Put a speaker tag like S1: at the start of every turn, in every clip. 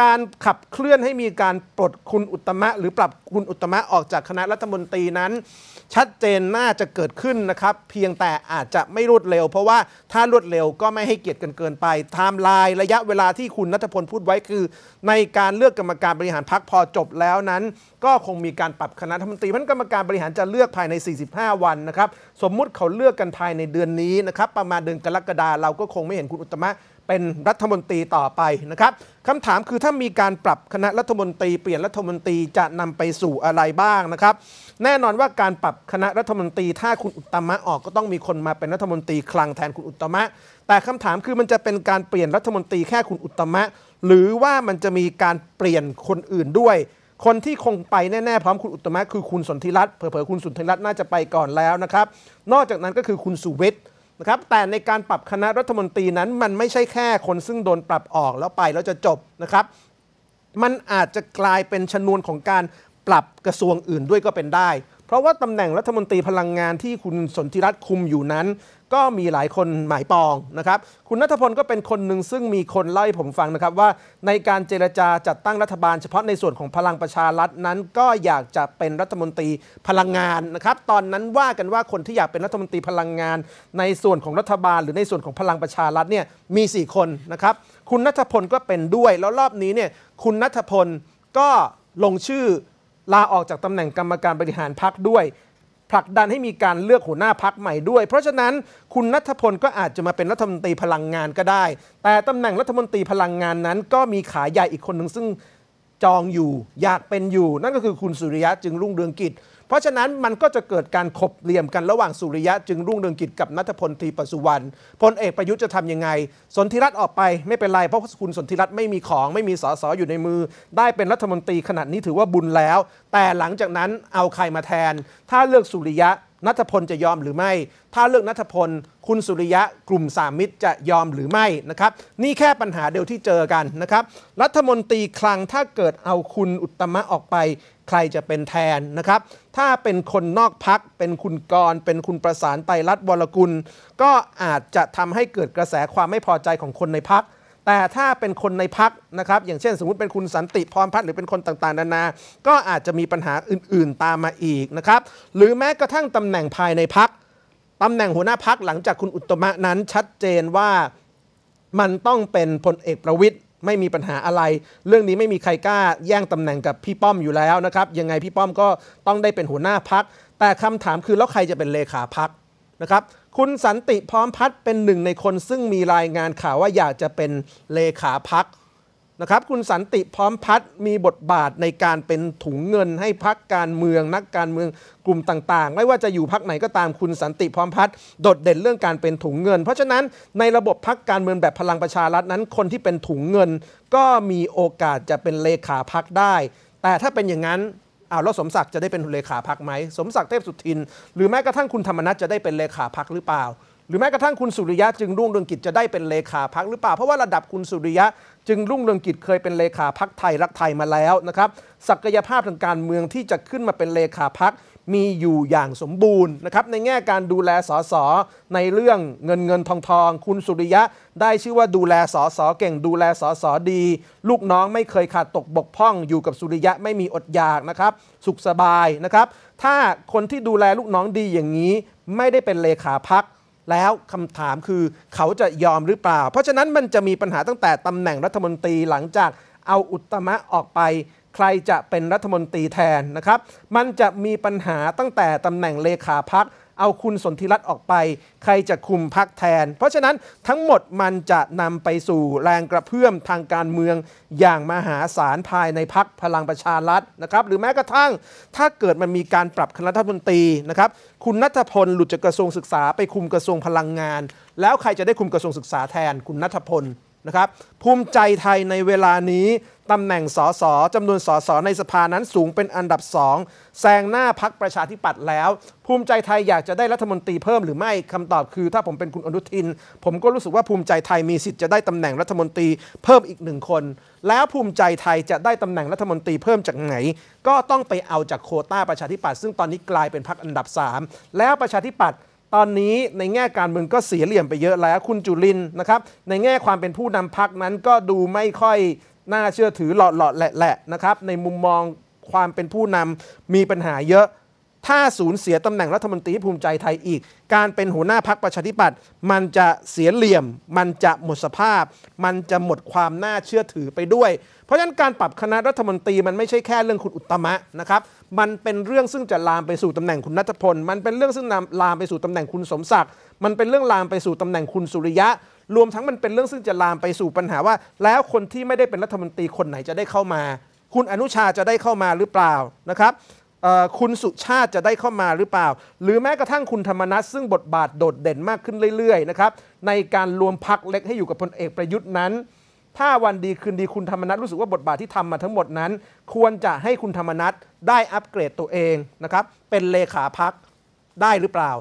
S1: การขับเคลื่อนให้มีการปลดคุณอุตมะหรือปรับคุณอุตมะออกจากคณะรัฐมนตรีนั้น ชัดเจนน่าจะเกิดขึ้นนะครับเพียงแต่อาจจะไม่รวดเร็วเพราะว่าถ้ารวดเร็วก็ไม่ให้เกียรติกันเกินไปไทม์ไลน์ระยะเวลาที่คุณนัทพลพูดไว้คือ ในการเลือกกรรมการบริหารพักพอจบแล้วนั้น ก็คงมีการปรับคณะรัฐมนตรีเพราะกรรมการบริหารจะเลือกภายใน 45 วันนะครับสมมุติเขาเลือกกันภายในเดือนนี้นะครับ ประมาณเดือนกรกฎาเราก็คงไม่เห็นคุณอุตมะเป็นรัฐมนตรีต่อไปนะครับคำถามคือถ้ามีการปรับคณะรัฐมนตรีเปลี่ยนรัฐมนตรีจะนำไปสู่อะไรบ้างนะครับ แน่นอนว่าการปรับคณะรัฐมนตรีถ้าคุณอุตมะออก ก็ต้องมีคนมาเป็นรัฐมนตรีคลังแทนคุณอุตมะแต่คำถามคือมันจะเป็นการเปลี่ยนรัฐมนตรีแค่คุณอุตมะหรือว่ามันจะมีการเปลี่ยนคนอื่นด้วย คนที่คงไปแน่ๆพร้อมคุณอุตมะคือคุณสนธิรัตน์เผลอๆคุณสนธิรัตน์น่าจะไปก่อนแล้วนะครับนอกจากนั้นก็คือคุณสุวิทย์นะครับแต่ในการปรับคณะรัฐมนตรีนั้นมันไม่ใช่แค่คนซึ่งโดนปรับออกแล้วไปแล้วจะจบนะครับ มันอาจจะกลายเป็นชนวนของการปรับกระทรวงอื่นด้วยก็เป็นได้ เพราะว่าตำแหน่งรัฐมนตรีพลังงานที่คุณสนธิรัตน์คุมอยู่นั้นก็มีหลายคนหมายปองนะครับ คุณนัทพลก็เป็นคนหนึ่งซึ่งมีคนเล่าให้ผมฟังนะครับว่าในการเจรจาจัดตั้งรัฐบาล เฉพาะในส่วนของพลังประชารัฐนั้นก็อยากจะเป็นรัฐมนตรีพลังงานนะครับตอนนั้นว่ากันว่าคนที่อยากเป็นรัฐมนตรีพลังงาน ในส่วนของรัฐบาล หรือในส่วนของพลังประชารัฐเนี่ยมี 4 คนนะครับ คุณนัทพลก็เป็นด้วย แล้วรอบนี้เนี่ยคุณนัทพลก็ลงชื่อลาออกจากตำแหน่งกรรมการบริหารพักด้วยผลักดันให้มีการเลือกหัวหน้าพักใหม่ด้วย เพราะฉะนั้นคุณนัทพลก็อาจจะมาเป็นรัฐมนตรีพลังงานก็ได้ แต่ตำแหน่งรัฐมนตรีพลังงานนั้นก็มีขายใหญ่อีกคนหนึ่งซึ่งจองอยู่ อยากเป็นอยู่นั่นก็คือคุณสุริยะจึงรุ่งเรืองกิจเพราะฉะนั้นมันก็จะเกิดการขบเหลี่ยมกันระหว่างสุริยะ จึงรุ่งเรืองกิจกับนัทพลทีปสุวรรณพลเอกประยุทธ์จะทํำยังไง สนธิรัตน์ออกไปไม่เป็นไร เพราะคุณสนธิรัตน์ไม่มีของไม่มีสอสอยู่ในมือ ได้เป็นรัฐมนตรีขนาดนี้ถือว่าบุญแล้ว แต่หลังจากนั้นเอาใครมาแทน ถ้าเลือกสุริยะนัทพลจะยอมหรือไม่ ถ้าเลือกนัทพล คุณสุริยะกลุ่มสามมิตรจะยอมหรือไม่นะครับ นี่แค่ปัญหาเดียวที่เจอกันนะครับ รัฐมนตรีคลังถ้าเกิดเอาคุณอุตมะออกไป ใครจะเป็นแทนนะครับ ถ้าเป็นคนนอกพักเป็นคุณกรเป็นคุณประสานไตรัตวรกุลก็อาจจะทำให้เกิดกระแสความไม่พอใจของคนในพักแต่ถ้าเป็นคนในพักนะครับอย่างเช่นสมมติเป็นคุณสันติพรพัฒน์หรือเป็นคนต่างๆนานาก็อาจจะมีปัญหาอื่นๆตามมาอีกนะครับหรือแม้กระทั่งตำแหน่งภายในพักตำแหน่งหัวหน้าพักหลังจากคุณอุตมะนั้น ชัดเจนว่ามันต้องเป็นพลเอกประวิทย์ไม่มีปัญหาอะไร เรื่องนี้ไม่มีใครกล้า แย่งตำแหน่งกับพี่ป้อมอยู่แล้วนะครับยังไงพี่ป้อมก็ต้องได้เป็นหัวหน้าพักแต่คำถามคือแล้วใครจะเป็นเลขาพักนะครับ คุณสันติพร้อมพัฒเป็นหนึ่งในคนซึ่งมีรายงานข่าวว่าอยากจะเป็นเลขาพักนะครับ คุณสันติพร้อมพัฒมีบทบาทในการเป็นถุงเงิน ให้พักการเมือง นักการเมืองกลุ่มต่างๆ ไม่ว่าจะอยู่พักไหนก็ตามคุณสันติพร้อมพัฒโดดเด่นเรื่องการเป็นถุงเงิน เพราะฉะนั้นในระบบพักการเมืองแบบพลังประชารัฐนั้น คนที่เป็นถุงเงิน ก็มีโอกาสจะเป็นเลขาพักได้ แต่ถ้าเป็นอย่างนั้นอ้าวแล้วสมศักดิ์จะได้เป็นเลขาพักไหม สมศักดิ์เทพสุทิน หรือแม้กระทั่งคุณธรรมนัฐจะได้เป็นเลขาพักหรือเปล่าหรือแม้กระทั่งคุณสุริยะจึงรุ่งเรืองกิจจะได้เป็นเลขาพักหรือเปล่าเพราะว่าระดับคุณสุริยะจึงรุ่งเรืองกิจเคยเป็นเลขาพักไทยรักไทยมาแล้วนะครับศักยภาพทางการเมืองที่จะขึ้นมาเป็นเลขาพักมีอยู่อย่างสมบูรณ์นะครับ ในแง่การดูแลสสในเรื่องเงินเงินทองทองคุณสุริยะได้ชื่อว่าดูแลสสเก่ง ดูแลสสดี ลูกน้องไม่เคยขาดตกบกพร่องอยู่กับสุริยะไม่มีอดอยากนะครับสุขสบายนะครับถ้าคนที่ดูแลลูกน้องดีอย่างนี้ไม่ได้เป็นเลขาพักแล้วคำถามคือเขาจะยอมหรือเปล่า เพราะฉะนั้นมันจะมีปัญหาตั้งแต่ตำแหน่งรัฐมนตรีหลังจากเอาอุตมะออกไป ใครจะเป็นรัฐมนตรีแทนนะครับมันจะมีปัญหาตั้งแต่ตำแหน่งเลขาพัก เอาคุณสนธิรัตน์ออกไป ใครจะคุมพักแทน เพราะฉะนั้นทั้งหมดมันจะนำไปสู่แรงกระเพื่อมทางการเมืองอย่างมหาศาลภายในพักพลังประชารัฐนะครับหรือแม้กระทั่งถ้าเกิดมันมีการปรับคณะรัฐมนตรีนะครับคุณนัทพล หลุดจากกระทรวงศึกษาไปคุมกระทรวงพลังงาน แล้วใครจะได้คุมกระทรวงศึกษาแทน คุณนัทพละครับภูมิใจไทยในเวลานี้ตำแหน่งสสจำนวนสสในสภานั้นสูงเป็นอันดับสองแซงหน้าพักประชาธิปัตย์แล้ว ภูมิใจไทยอยากจะได้รัฐมนตรีเพิ่มหรือไม่คำตอบคือถ้าผมเป็นคุณอนุทิน ผมก็รู้สึกว่าภูมิใจไทยมีสิทธิ์จะได้ตำแหน่งรัฐมนตรีเพิ่มอีกหนึ่งคน แล้วภูมิใจไทยจะได้ตำแหน่งรัฐมนตรีเพิ่มจากไหน ก็ต้องไปเอาจากโคต้าประชาธิปัตย์ซึ่งตอนนี้กลายเป็นพักอันดับ 3 แล้วประชาธิปัตย์ตอนนี้ในแง่การเมืองก็เสียเหลี่ยมไปเยอะแล้วคุณจุลินนะครับในแง่ความเป็นผู้นำพักนั้นก็ดูไม่ค่อยน่าเชื่อถือหลอดดแหละนะครับในมุมมองความเป็นผู้นำมีปัญหาเยอะถ้าสูญเสียตำแหน่งรัฐมนตรีภูมิใจไทยอีก การเป็นหัวหน้าพักประชาธิปัตย์มันจะเสียเหลี่ยม มันจะหมดสภาพ มันจะหมดความน่าเชื่อถือไปด้วย เพราะฉะนั้นการปรับคณะรัฐมนตรี มันไม่ใช่แค่เรื่องคุณอุตมะนะครับ มันเป็นเรื่องซึ่งจะลามไปสู่ตำแหน่งคุณนัทพล มันเป็นเรื่องซึ่งลามไปสู่ตำแหน่งคุณสมศักดิ์ มันเป็นเรื่องลามไปสู่ตำแหน่งคุณสุริยะ รวมทั้งมันเป็นเรื่องซึ่งจะลามไปสู่ปัญหาว่า แล้วคนที่ไม่ได้เป็นรัฐมนตรีคนไหนจะได้เข้ามา คุณอนุชาจะได้เข้ามาหรือเปล่านะครับคุณสุชาติจะได้เข้ามาหรือเปล่า หรือแม้กระทั่งคุณธรรมนัสซึ่งบทบาทโดดเด่นมากขึ้นเรื่อยๆนะครับในการรวมพักเล็กให้อยู่กับพลเอกประยุทธ์นั้น ถ้าวันดีคืนดีคุณธรรมนัสรู้สึกว่าบทบาทที่ทำมาทั้งหมดนั้น ควรจะให้คุณธรรมนัสได้อัปเกรดตัวเองนะครับเป็นเลขาพักได้หรือเปล่า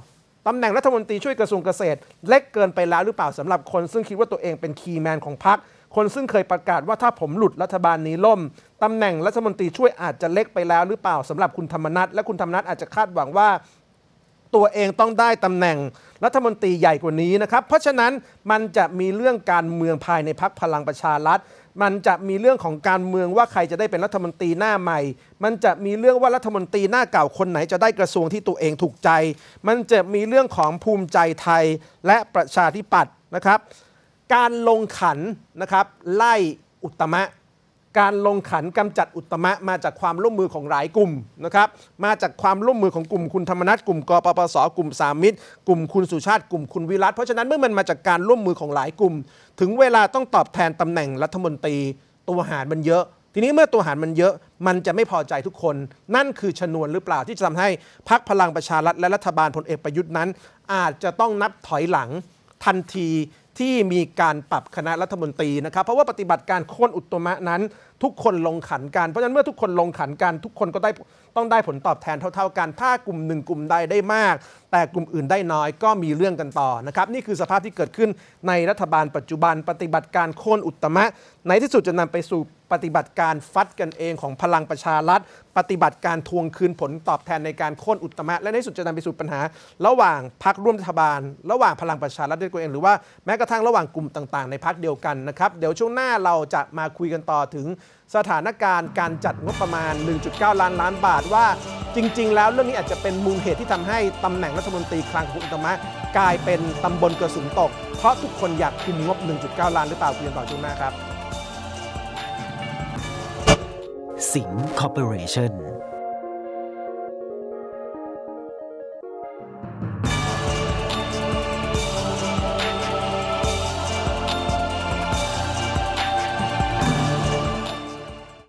S1: ตำแหน่งรัฐมนตรีช่วยกระทรวงเกษตรเล็กเกินไปแล้วหรือเปล่าสำหรับคน ซึ่งคิดว่าตัวเองเป็นคีย์แมนของพักคนซึ่งเคยประกาศว่าถ้าผมหลุดรัฐบาลนี้ล่มตำแหน่งรัฐมนตรีช่วยอาจจะเล็กไปแล้ว หรือเปล่าสำหรับคุณธรรมนัฐและคุณธรรมนัฐอาจจะคาดหวังว่า ตัวเองต้องได้ตำแหน่งรัฐมนตรีใหญ่กว่านี้นะครับเพราะฉะนั้นมันจะมีเรื่องการเมืองภายในพักพลังประชารัฐมันจะมีเรื่องของการเมืองว่าใครจะได้เป็นรัฐมนตรีหน้าใหม่ มันจะมีเรื่องว่ารัฐมนตรีหน้าเก่าคนไหนจะได้กระทรวงที่ตัวเองถูกใจ มันจะมีเรื่องของภูมิใจไทยและประชาธิปัตย์นะครับการลงขันนะครับไล่อุตมะ การลงขัน กำจัดอุตมะ มาจากความร่วมมือของหลายกลุ่มนะครับ มาจากความร่วมมือของกลุ่ม คุณธรรมนัฐกลุ่มกปปสกลุ่มสามิตรกลุ่ม คุณสุชาติกลุ่มคุณ วิรัต เพราะฉะนั้นเมื่อมันมาจากการร่วมมือของหลายกลุ่ม ถึงเวลาต้องตอบแทนตำแหน่งรัฐมนตรีตัวหารมันเยอะ ทีนี้เมื่อตัวหารมันเยอะมันจะไม่พอใจทุกคน นั่นคือชนวนหรือเปล่าที่จะทำให้พักพลังประชารัฐและรัฐบาลพลเอกประยุทธ์นั้น อาจจะต้องนับถอยหลังทันทีที่มีการปรับคณะรัฐมนตรีนะครับ เพราะว่าปฏิบัติการโค่นอุตมะนั้นทุกคนลงขันกัน เพราะฉะนั้นเมื่อทุกคนลงขันกัน ทุกคนก็ได้ต้องได้ผลตอบแทนเท่าๆกัน ถ้ากลุ่มหนึ่งกลุ่มใดได้มากแต่กลุ่มอื่นได้น้อยก็มีเรื่องกันต่อนะครับนี่คือสภาพที่เกิดขึ้นในรัฐบาล ปัจจุบัน ปฏิบัติการโค่นอุตมะ ในที่สุดจะนำไปสู่ปฏิบัติการฟัดกันเองของพลังประชารัฐ ปฏิบัติการทวงคืนผลตอบแทนในการโค่นอุตมะและในที่สุดจะนำไปสู่ปัญหา ระหว่างพักร่วมรัฐบาล ระหว่างพลังประชารัฐด้วยตัวเองหรือว่าแม้กระทั่งระหว่างกลุ่มต่างๆ ในพักเดียวกันนะครับเดี๋ยวช่วงหน้าเราจะมาคุยกันต่อถึงสถานการณ์การจัดงบประมาณ 1.9 ล้านล้านบาทว่าจริง ๆ แล้วเรื่องนี้อาจจะเป็นมูลเหตุที่ทำให้ตำแหน่งรัฐมนตรีคลังของอุรมะ กลายเป็นตำบลกระสุนตก เพราะทุกคนอยากคุมงบ 1.9 ล้านหรือเปล่าคุยงัต่อช่วงหน้าครับสิง์คอร์ปอเรชั่น